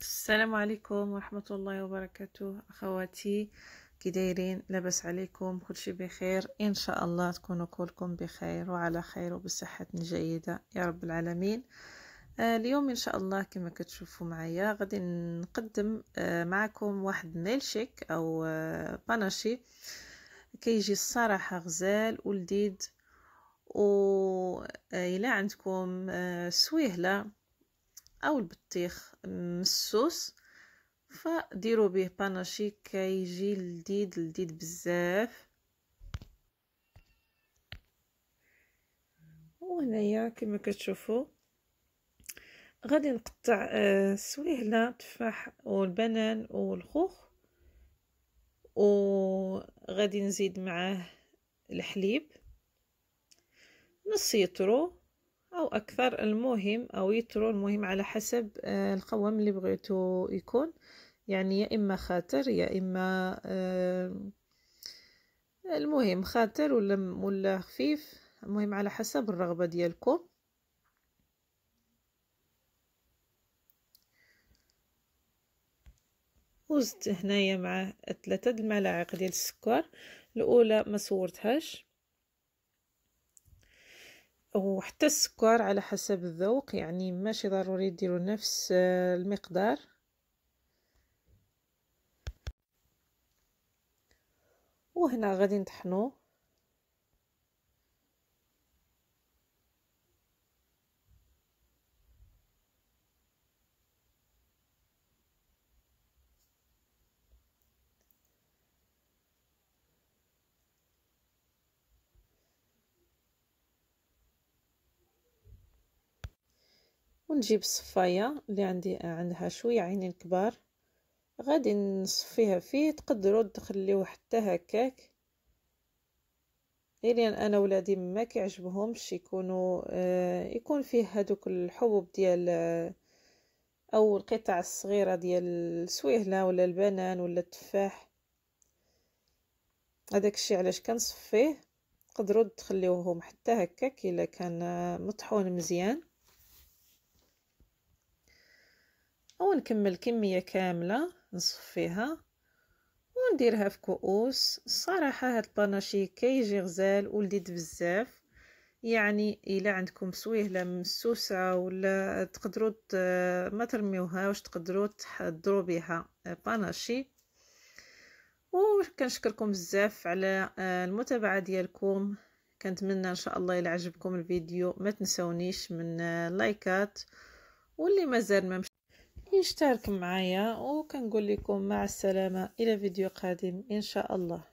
السلام عليكم ورحمة الله وبركاته أخواتي كي دايرين لاباس عليكم كلشي بخير إن شاء الله تكونوا كلكم بخير وعلى خير وبصحة جيدة يا رب العالمين آه، اليوم إن شاء الله كما كتشوفوا معايا غادي نقدم آه، معكم واحد ميلشيك شيك أو آه، باناشي كيجي الصراحة غزال ولديد و إلا عندكم سويهله او البطيخ مسوس فديروا به باناشي كيجي لذيذ لذيذ بزاف وهنايا كما كتشوفوا غادي نقطع السويهله آه، التفاح والبنان والخوخ وغادي نزيد معاه الحليب نص أو أكثر المهم أو يترو المهم على حسب آه، القوام اللي بغيتو يكون يعني يا إما خاطر يا إما آه، المهم خاطر ولا ولا خفيف المهم على حسب الرغبة ديالكم وزدت هنايا مع ثلاثة د الملاعق ديال السكر الاولى ما صورتهاش وحتى السكر على حسب الذوق يعني ماشي ضروري ديروا نفس آه، المقدار وهنا غادي نطحنو نجيب الصفايه اللي عندي عندها شويه عينين كبار غادي نصفيها فيه تقدروا تخليوه حتى هكاك يعني انا ولادي ما كيعجبهمش يكونوا آه يكون فيه هذوك الحبوب ديال آه، او القطع الصغيره ديال السويهله ولا البنان ولا التفاح هذاك الشيء علاش كنصفيه تقدروا تخليوهم حتى هكاك الا كان آه، مطحون مزيان أو نكمل كمية كاملة نصفيها ونديرها في كؤوس الصراحة هاد الباناشي كيجي غزال ولديد بزاف يعني الا عندكم سويهله مسوسه ولا تقدروا ما واش تقدروا تديروا بها باناشي وكنشكركم بزاف على آه، المتابعه ديالكم كنتمنى ان شاء الله الى عجبكم الفيديو ما تنسونيش من آه، لايكات واللي مازال ما يشترك معايا وكنقول لكم مع السلامة إلى فيديو قادم إن شاء الله